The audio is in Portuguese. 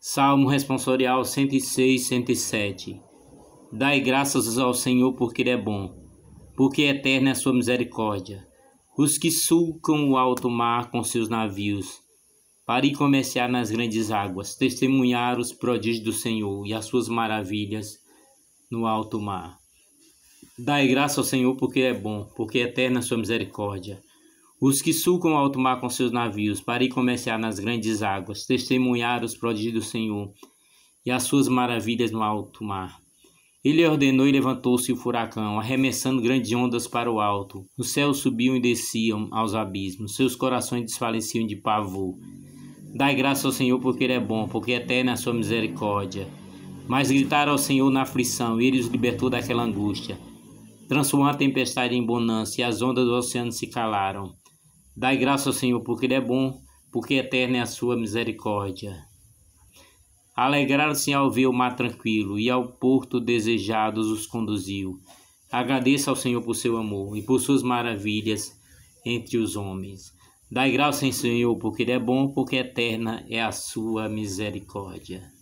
Salmo responsorial 106, 107. Dai graças ao Senhor porque ele é bom, porque eterna é a sua misericórdia. Os que sulcam o alto mar com seus navios, para ir comerciar nas grandes águas, testemunhar os prodígios do Senhor e as suas maravilhas no alto mar. Dai graças ao Senhor porque Ele é bom, porque eterna é a sua misericórdia. Os que sulcam alto mar com seus navios para ir comerciar nas grandes águas, testemunhar os prodígios do Senhor e as suas maravilhas no alto mar. Ele ordenou e levantou-se o furacão, arremessando grandes ondas para o alto. Os céus subiam e desciam aos abismos, seus corações desfaleciam de pavor. Dai graça ao Senhor, porque Ele é bom, porque é eterna é a sua misericórdia. Mas gritaram ao Senhor na aflição, e Ele os libertou daquela angústia. Transformou a tempestade em bonança, e as ondas do oceano se calaram. Dai graça ao Senhor, porque Ele é bom, porque eterna é a sua misericórdia. Alegraram-se ao ver o mar tranquilo, e ao porto desejados os conduziu. Agradeça ao Senhor por seu amor e por suas maravilhas entre os homens. Dai graça ao Senhor, porque Ele é bom, porque eterna é a sua misericórdia.